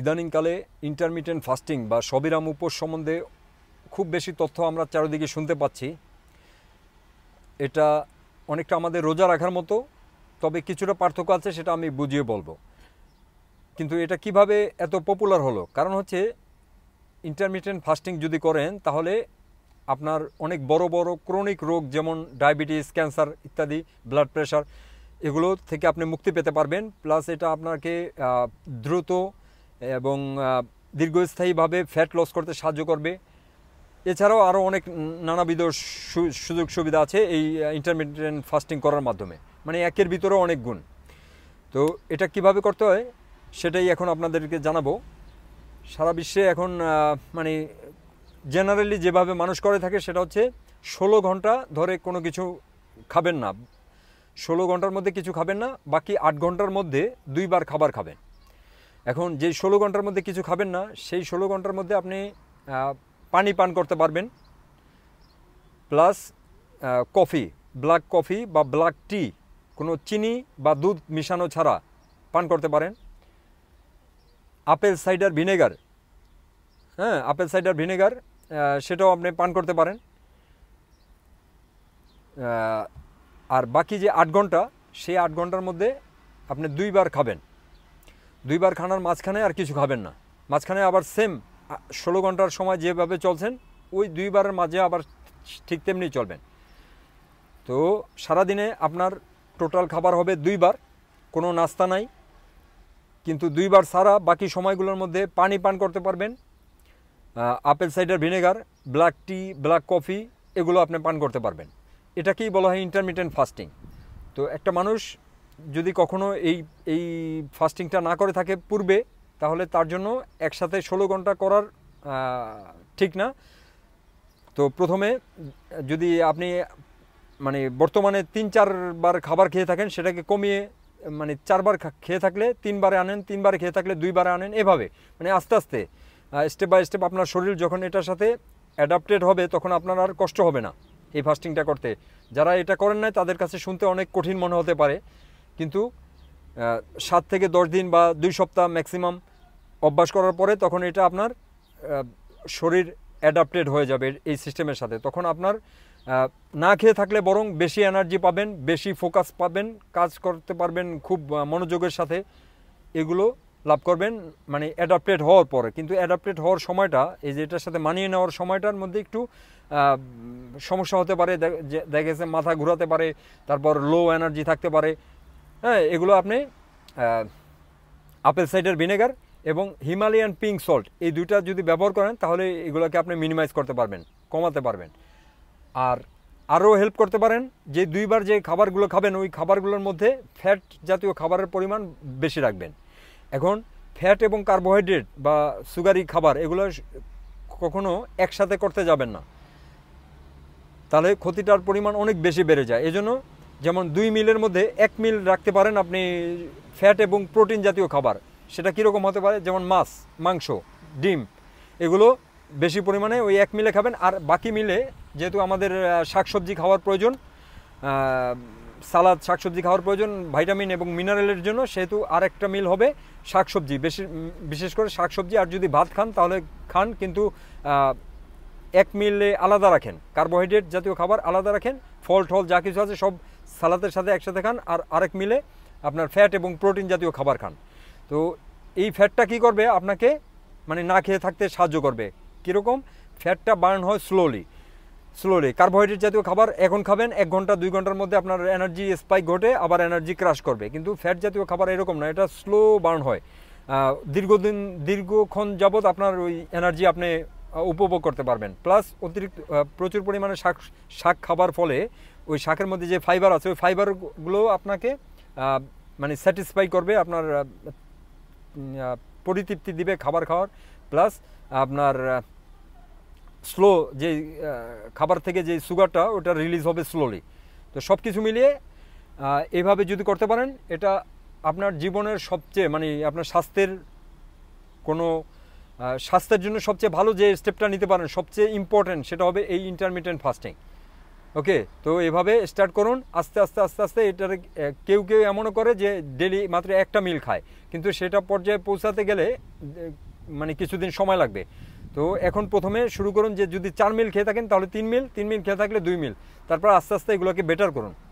ইদানিংকালে intermediate fasting বা সবিরাম উপোস সম্বন্ধে খুব বেশি তথ্য আমরা চারিদিকে শুনতে পাচ্ছি এটা অনেকটা আমাদের রোজা রাখার মতো তবে কিছুটা পার্থক্য আছে সেটা আমি বুঝিয়ে বলবো কিন্তু এটা কিভাবে এত পপুলার হলো কারণ হচ্ছে ইন্টারমিডিয়েন্ট ফাস্টিং যদি করেন তাহলে আপনার অনেক বড় বড় ক্রনিক রোগ যেমন ডায়াবেটিস ক্যান্সার ইত্যাদি ব্লাড প্রেশার এগুলো থেকে আপনি মুক্তি পেতে পারবেন প্লাস এটা আপনাকে দ্রুত এবং দীর্ঘস্থায়ীভাবে ফ্যাট লস করতে সাহায্য করবে এছাড়াও আরও অনেক নানাবিধ সুযোগ সুবিধা আছে এই ইন্টারমিডিয়েট ফাস্টিং করার মাধ্যমে মানে একের ভিতরে অনেক গুণ তো এটা কিভাবে করতে হয় সেটাই এখন আপনাদেরকে জানাবো সারা বিশ্বে এখন মানে জেনারেলি যেভাবে মানুষ করে থাকে সেটা হচ্ছে ষোলো ঘন্টা ধরে কোনো কিছু খাবেন না ষোলো ঘন্টার মধ্যে কিছু খাবেন না বাকি আট ঘন্টার মধ্যে দুইবার খাবার খাবেন এখন যে ষোলো ঘন্টার মধ্যে কিছু খাবেন না সেই ষোলো ঘন্টার মধ্যে আপনি পানি পান করতে পারবেন প্লাস কফি ব্ল্যাক কফি বা ব্ল্যাক টি কোনো চিনি বা দুধ মিশানো ছাড়া পান করতে পারেন আপেল সাইডার ভিনেগার হ্যাঁ আপেল সাইডার ভিনেগার সেটাও আপনি পান করতে পারেন আর বাকি যে আট ঘন্টা সেই আট ঘন্টার মধ্যে আপনি দুইবার খাবেন দুইবার খানার মাঝখানে আর কিছু খাবেন না মাঝখানে আবার সেম ষোলো ঘন্টার সময় যেভাবে চলছেন ওই দুইবারের মাঝে আবার ঠিক তেমনি চলবেন তো সারাদিনে আপনার টোটাল খাবার হবে দুইবার কোনো নাস্তা নাই কিন্তু দুইবার সারা বাকি সময়গুলোর মধ্যে পানি পান করতে পারবেন apple cider vinegar black tea black coffee এগুলো আপনি পান করতে পারবেন এটাকেই বলা হয় ইন্টারমিডিয়েন্ট ফাস্টিং তো একটা মানুষ যদি কখনো এই এই ফাস্টিংটা না করে থাকে পূর্বে তাহলে তার জন্য একসাথে ষোলো ঘন্টা করার ঠিক না তো প্রথমে যদি আপনি মানে বর্তমানে তিন চারবার খাবার খেয়ে থাকেন সেটাকে কমিয়ে মানে চারবার খেয়ে থাকলে তিনবারে আনেন তিনবারে খেয়ে থাকলে দুইবারে আনেন এভাবে মানে আস্তে আস্তে স্টেপ বাই স্টেপ আপনার শরীর যখন এটার সাথে অ্যাডাপ্টেড হবে তখন আপনার আর কষ্ট হবে না এই ফাস্টিংটা করতে যারা এটা করেন না তাদের কাছে শুনতে অনেক কঠিন মনে হতে পারে কিন্তু সাত থেকে দশ দিন বা দুই সপ্তাহ ম্যাক্সিমাম অভ্যাস করার পরে তখন এটা আপনার শরীর অ্যাডাপ্টেড হয়ে যাবে এই সিস্টেমের সাথে তখন আপনার না খেয়ে থাকলে বরং বেশি এনার্জি পাবেন বেশি ফোকাস পাবেন কাজ করতে পারবেন খুব মনোযোগের সাথে এগুলো লাভ করবেন মানে অ্যাডাপ্টেড হওয়ার পরে কিন্তু অ্যাডাপ্টেড হওয়ার সময়টা এই যে এটার সাথে মানিয়ে নেওয়ার সময়টার মধ্যে একটু সমস্যা হতে পারে দেখেছে মাথা ঘুরাতে পারে তারপর লো এনার্জি থাকতে পারে হ্যাঁ এগুলো আপনি আপেল সাইডের ভিনেগার এবং হিমালয়ান পিঙ্ক সল্ট এই দুইটা যদি ব্যবহার করেন তাহলে এগুলোকে আপনি মিনিমাইজ করতে পারবেন কমাতে পারবেন আর আরও হেল্প করতে পারেন যে দুইবার যে খাবারগুলো খাবেন ওই খাবারগুলোর মধ্যে ফ্যাট জাতীয় খাবারের পরিমাণ বেশি রাখবেন এখন ফ্যাট এবং কার্বোহাইড্রেট বা সুগারি খাবার এগুলো কখনো একসাথে করতে যাবেন না তাহলে ক্ষতিটার পরিমাণ অনেক বেশি বেড়ে যায় এজন্য যেমন দুই মিলের মধ্যে এক মিল রাখতে পারেন আপনি ফ্যাট এবং প্রোটিন জাতীয় খাবার সেটা কীরকম হতে পারে যেমন মাছ মাংস ডিম এগুলো বেশি পরিমাণে ওই এক মিলে খাবেন আর বাকি মিলে যেহেতু আমাদের শাকসবজি খাওয়ার প্রয়োজন সালাদ শাকসবজি খাওয়ার প্রয়োজন ভাইটামিন এবং মিনারেলের জন্য সেহেতু আর একটা মিল হবে শাকসবজি বেশি বিশেষ করে শাকসবজি আর যদি ভাত খান তাহলে খান কিন্তু এক মিলে আলাদা রাখেন কার্বোহাইড্রেট জাতীয় খাবার আলাদা রাখেন ফল টল যা কিছু আছে সব সালাদের সাথে একসাথে খান আর আরেক মিলে আপনার ফ্যাট এবং প্রোটিন জাতীয় খাবার খান তো এই ফ্যাটটা কি করবে আপনাকে মানে না খেয়ে থাকতে সাহায্য করবে কীরকম ফ্যাটটা বার্ন হয় স্লোলি স্লোলি কার্বোহাইড্রেট জাতীয় খাবার এখন খাবেন এক ঘন্টা দুই ঘন্টার মধ্যে আপনার এনার্জি স্পাইক ঘটে আবার এনার্জি ক্রাশ করবে কিন্তু ফ্যাট জাতীয় খাবার এরকম না এটা স্লো বার্ন হয় দীর্ঘদিন দীর্ঘক্ষণ যাবৎ আপনার ওই এনার্জি আপনি উপভোগ করতে পারবেন প্লাস অতিরিক্ত প্রচুর পরিমাণে শাক শাক খাবার ফলে ওই শাকের মধ্যে যে ফাইবার আছে ওই ফাইবারগুলো আপনাকে মানে স্যাটিসফাই করবে আপনার পরিতৃপ্তি দিবে খাবার খাওয়ার প্লাস আপনার স্লো যে খাবার থেকে যে সুগারটা ওটা রিলিজ হবে স্লোলি তো সব কিছু মিলিয়ে এভাবে যদি করতে পারেন এটা আপনার জীবনের সবচেয়ে মানে আপনার স্বাস্থ্যের কোনো স্বাস্থ্যের জন্য সবচেয়ে ভালো যে স্টেপটা নিতে পারেন সবচেয়ে ইম্পর্ট্যান্ট সেটা হবে এই ইন্টারমিডিয়েন্ট ফাস্টিং ওকে তো এভাবে স্টার্ট করুন আস্তে আস্তে আস্তে আস্তে এটার কেউ কেউ এমনও করে যে ডেলি মাত্র একটা মিল খায় কিন্তু সেটা পর্যায়ে পৌঁছাতে গেলে মানে কিছুদিন সময় লাগবে তো এখন প্রথমে শুরু করুন যে যদি চার মিল খেয়ে থাকেন তাহলে তিন মিল তিন মিল খেয়ে থাকলে দুই মিল তারপর আস্তে আস্তে এগুলোকে বেটার করুন